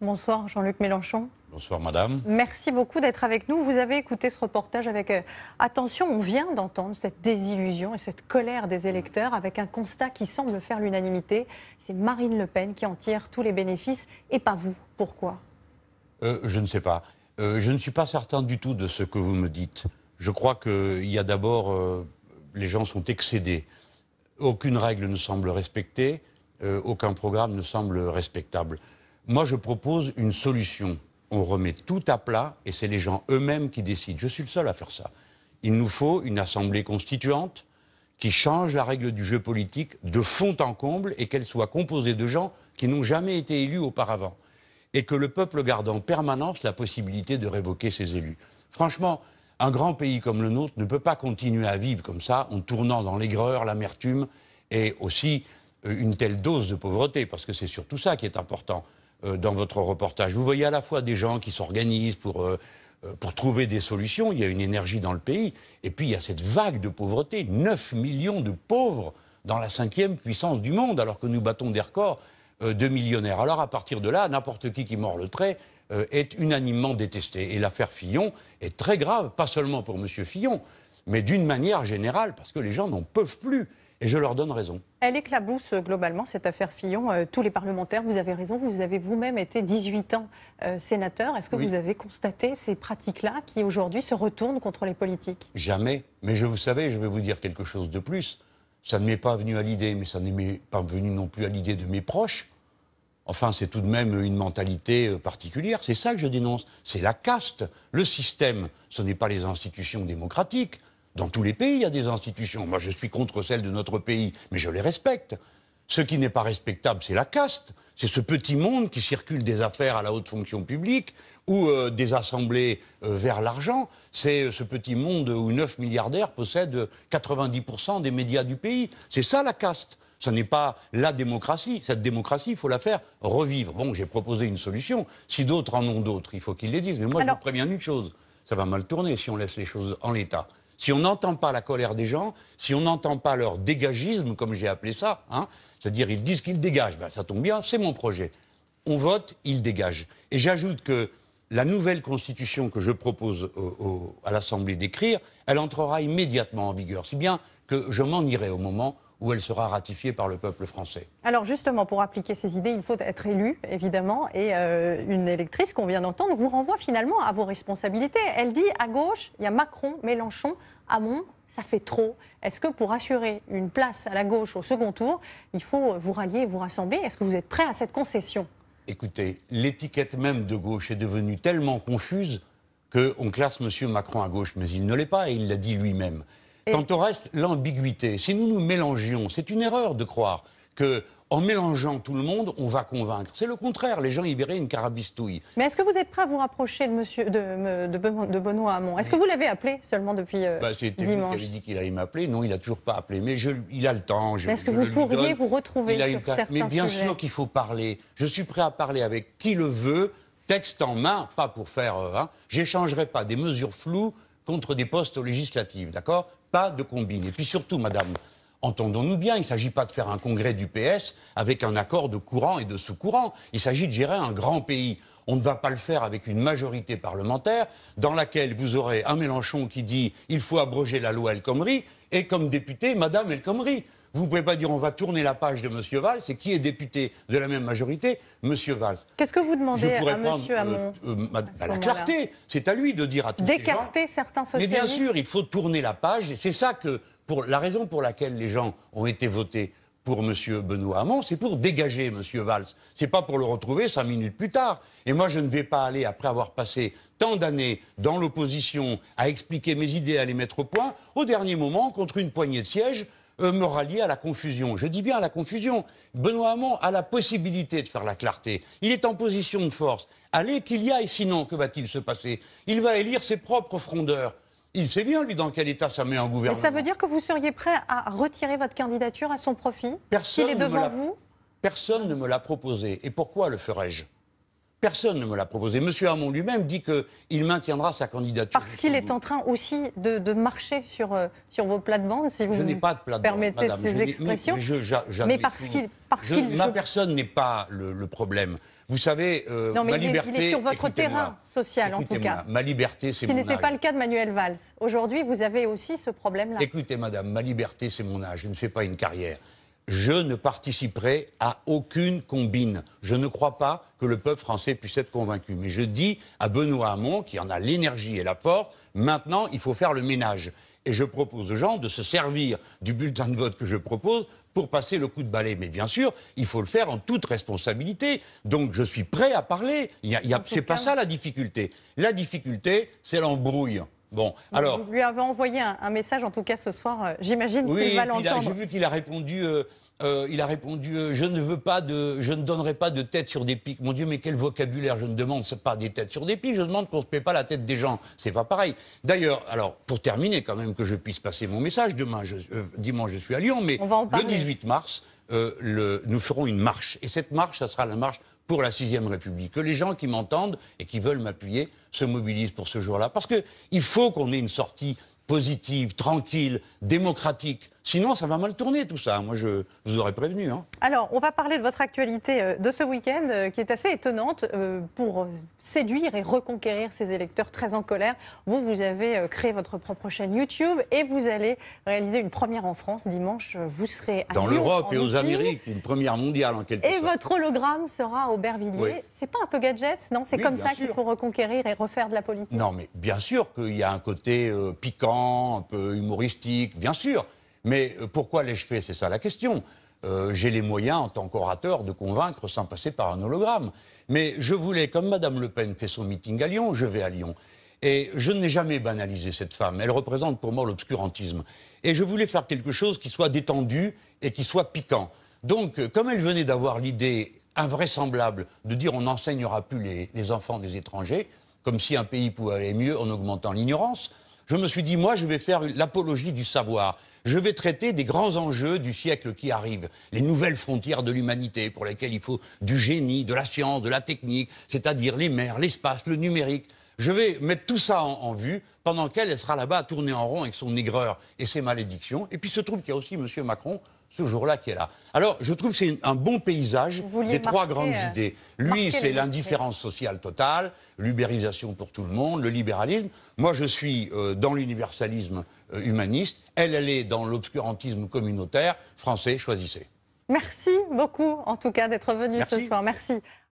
Bonsoir Jean-Luc Mélenchon. Bonsoir Madame. Merci beaucoup d'être avec nous. Vous avez écouté ce reportage avec euh, attention. On vient d'entendre cette désillusion et cette colère des électeurs avec un constat qui semble faire l'unanimité. C'est Marine Le Pen qui en tire tous les bénéfices et pas vous. Pourquoi euh, Je ne sais pas. Euh, je ne suis pas certain du tout de ce que vous me dites. Je crois qu'il y a d'abord... les gens sont excédés. Aucune règle ne semble respectée. aucun programme ne semble respectable. Moi, je propose une solution. On remet tout à plat et c'est les gens eux-mêmes qui décident. Je suis le seul à faire ça. Il nous faut une assemblée constituante qui change la règle du jeu politique de fond en comble et qu'elle soit composée de gens qui n'ont jamais été élus auparavant. Et que le peuple garde en permanence la possibilité de révoquer ses élus. Franchement, un grand pays comme le nôtre ne peut pas continuer à vivre comme ça en tournant dans l'aigreur, l'amertume et aussi euh, une telle dose de pauvreté, parce que c'est surtout ça qui est important. Euh, dans votre reportage. Vous voyez à la fois des gens qui s'organisent euh, euh, pour, trouver des solutions, il y a une énergie dans le pays, et puis il y a cette vague de pauvreté, 9 millions de pauvres dans la cinquième puissance du monde, alors que nous battons des records de millionnaires. Alors à partir de là, n'importe qui qui mord le trait est unanimement détesté. Et l'affaire Fillon est très grave, pas seulement pour M. Fillon, mais d'une manière générale, parce que les gens n'en peuvent plus. Et je leur donne raison. Elle éclabousse globalement cette affaire Fillon. Euh, tous les parlementaires, vous avez raison, vous avez vous-même été 18 ans euh, sénateur. Est-ce que vous avez constaté ces pratiques-là qui aujourd'hui se retournent contre les politiques Jamais. Mais je vous savais, je vais vous dire quelque chose de plus. Ça ne m'est pas venu à l'idée, mais ça n'est pas venu non plus à l'idée de mes proches. Enfin, c'est tout de même une mentalité euh, particulière. C'est ça que je dénonce. C'est la caste, le système. Ce n'est pas les institutions démocratiques. Dans tous les pays, il y a des institutions. Moi, je suis contre celles de notre pays, mais je les respecte. Ce qui n'est pas respectable, c'est la caste. C'est ce petit monde qui circule des affaires à la haute fonction publique ou euh, des assemblées euh, vers l'argent. C'est euh, ce petit monde où 9 milliardaires possèdent 90% des médias du pays. C'est ça la caste. Ce n'est pas la démocratie. Cette démocratie, il faut la faire revivre. Bon, j'ai proposé une solution. Si d'autres en ont d'autres, il faut qu'ils les disent. Mais moi, je vous préviens une chose. Ça va mal tourner si on laisse les choses en l'état. Si on n'entend pas la colère des gens, si on n'entend pas leur dégagisme, comme j'ai appelé ça, hein, c'est-à-dire ils disent qu'ils dégagent, ben, ça tombe bien, c'est mon projet. On vote, ils dégagent. Et j'ajoute que la nouvelle constitution que je propose à l'Assemblée d'écrire, elle entrera immédiatement en vigueur, si bien que je m'en irai au moment où elle sera ratifiée par le peuple français. Alors justement, pour appliquer ces idées, il faut être élu, évidemment, et euh, une électrice qu'on vient d'entendre vous renvoie finalement à vos responsabilités. Elle dit à gauche, il y a Macron, Mélenchon, Hamon, ça fait trop. Est-ce que pour assurer une place à la gauche au second tour, il faut vous rallier vous rassembler Est-ce que vous êtes prêt à cette concession Écoutez, l'étiquette même de gauche est devenue tellement confuse qu'on classe M. Macron à gauche, mais il ne l'est pas, et il l'a dit lui-même. Quant au reste, l'ambiguïté, si nous nous mélangions, c'est une erreur de croire que en mélangeant tout le monde, on va convaincre. C'est le contraire. Les gens libérés, une carabistouille. Mais est-ce que vous êtes prêt à vous rapprocher de, monsieur, de, de, Benoît Hamon Est-ce que vous l'avez appelé seulement depuis euh, bah, dimanche Il avait dit qu'il allait m'appeler. Non, il n'a toujours pas appelé. Mais il a le temps. est-ce que vous pourriez vous retrouver sur certains certains Mais bien sûr qu'il faut parler. Je suis prêt à parler avec qui le veut, texte en main, pas pour faire. Euh, hein. J'échangerai pas des mesures floues contre des postes législatifs, d'accord pas de combine. Et puis surtout, madame, entendons-nous bien, il ne s'agit pas de faire un congrès du PS avec un accord de courant et de sous-courant. Il s'agit de gérer un grand pays. On ne va pas le faire avec une majorité parlementaire dans laquelle vous aurez un Mélenchon qui dit il faut abroger la loi El Khomri et comme député, madame El Khomri. Vous ne pouvez pas dire on va tourner la page de M. Valls et qui est député de la même majorité M. Valls. Qu'est-ce que vous demandez à M. Hamon euh, euh, bah, la clarté. C'est à lui de dire à tous les gens, certains socialistes. Mais bien sûr, il faut tourner la page. Et c'est ça que, pour la raison pour laquelle les gens ont été votés pour M. Benoît Hamon, c'est pour dégager M. Valls. C'est pas pour le retrouver cinq minutes plus tard. Et moi, je ne vais pas aller, après avoir passé tant d'années dans l'opposition à expliquer mes idées, à les mettre au point, au dernier moment, contre une poignée de sièges, euh, me rallier à la confusion. Je dis bien à la confusion. Benoît Hamon a la possibilité de faire la clarté. Il est en position de force. Allez qu'il y aille, sinon, que va-t-il se passer Il va élire ses propres frondeurs. Il sait bien, lui, dans quel état ça met un gouvernement. Mais ça veut dire que vous seriez prêt à retirer votre candidature à son profit Personne est devant vous Personne ne me l'a proposé. Et pourquoi le ferais-je Personne ne me l'a proposé. Monsieur Hamon lui-même dit qu'il maintiendra sa candidature. Parce qu'il est en train aussi de, marcher sur, euh, sur vos plates-bandes, si vous je pas de permettez ces expressions. Mais, parce qu'il, parce Ma personne n'est pas le, problème. Vous savez, euh, ma liberté. Est, sur votre terrain social, en tout cas. Ma liberté, n'était pas le cas de Manuel Valls. Aujourd'hui, vous avez aussi ce problème-là. Écoutez, madame, ma liberté, c'est mon âge. Je ne fais pas une carrière je ne participerai à aucune combine. Je ne crois pas que le peuple français puisse être convaincu. Mais je dis à Benoît Hamon, qui en a l'énergie et la force, maintenant il faut faire le ménage. Et je propose aux gens de se servir du bulletin de vote que je propose pour passer le coup de balai. Mais bien sûr, il faut le faire en toute responsabilité. Donc je suis prêt à parler. Ce n'est pas ça la difficulté. La difficulté, c'est l'embrouille. Bon, alors. Vous lui avez envoyé un, message, en tout cas ce soir, euh, j'imagine qu'il va l'entendre. J'ai vu qu'il a répondu. Euh, euh, il a répondu je ne veux pas de, je ne donnerai pas de tête sur des pics. Mon Dieu, mais quel vocabulaire Je ne demande pas des têtes sur des pics. Je demande qu'on se paie pas la tête des gens. C'est pas pareil. D'ailleurs, alors pour terminer quand même que je puisse passer mon message demain, dimanche je suis à Lyon, mais le 18 mars, nous ferons une marche et cette marche, ça sera la marche pour la sixième République. Que les gens qui m'entendent et qui veulent m'appuyer se mobilisent pour ce jour-là. Parce qu'il faut qu'on ait une sortie positive, tranquille, démocratique Sinon, ça va mal tourner tout ça. Moi, je vous aurais prévenu. Hein. Alors, on va parler de votre actualité euh, de ce week-end euh, qui est assez étonnante euh, pour séduire et reconquérir ces électeurs très en colère. Vous, vous avez créé votre propre chaîne YouTube et vous allez réaliser une première en France dimanche. Vous serez à dans l'Europe et aux Amériques, une première mondiale en quelque sorte. Et votre hologramme sera au bervillier Ce C'est pas un peu gadget, non C'est comme ça qu'il faut reconquérir et refaire de la politique. Non, mais bien sûr qu'il y a un côté piquant, un peu humoristique, bien sûr. Mais euh, pourquoi l'ai-je fait C'est ça la question. Euh, j'ai les moyens, en tant qu'orateur, de convaincre sans passer par un hologramme. Mais je voulais, comme Mme Le Pen fait son meeting à Lyon, je vais à Lyon. Et je n'ai jamais banalisé cette femme. Elle représente pour moi l'obscurantisme. Et je voulais faire quelque chose qui soit détendu et qui soit piquant. Donc, euh, comme elle venait d'avoir l'idée invraisemblable de dire on n'enseignera plus les, enfants des étrangers, comme si un pays pouvait aller mieux en augmentant l'ignorance, je me suis dit, moi, je vais faire l'apologie du savoir. Je vais traiter des grands enjeux du siècle qui arrive, les nouvelles frontières de l'humanité pour lesquelles il faut du génie, de la science, de la technique, c'est-à-dire les mers, l'espace, le numérique. Je vais mettre tout ça en, vue pendant qu'elle sera là-bas à tourner en rond avec son aigreur et ses malédictions. Et puis se trouve qu'il y a aussi M. Macron ce jour-là qui est là. Alors, je trouve que c'est un bon paysage des trois grandes euh, idées. Lui, c'est l'indifférence sociale totale, l'ubérisation pour tout le monde, le libéralisme. Moi, je suis euh, dans l'universalisme euh, humaniste. Elle, elle est dans l'obscurantisme communautaire. Français, choisissez. Merci beaucoup, en tout cas, d'être venu ce soir. Merci.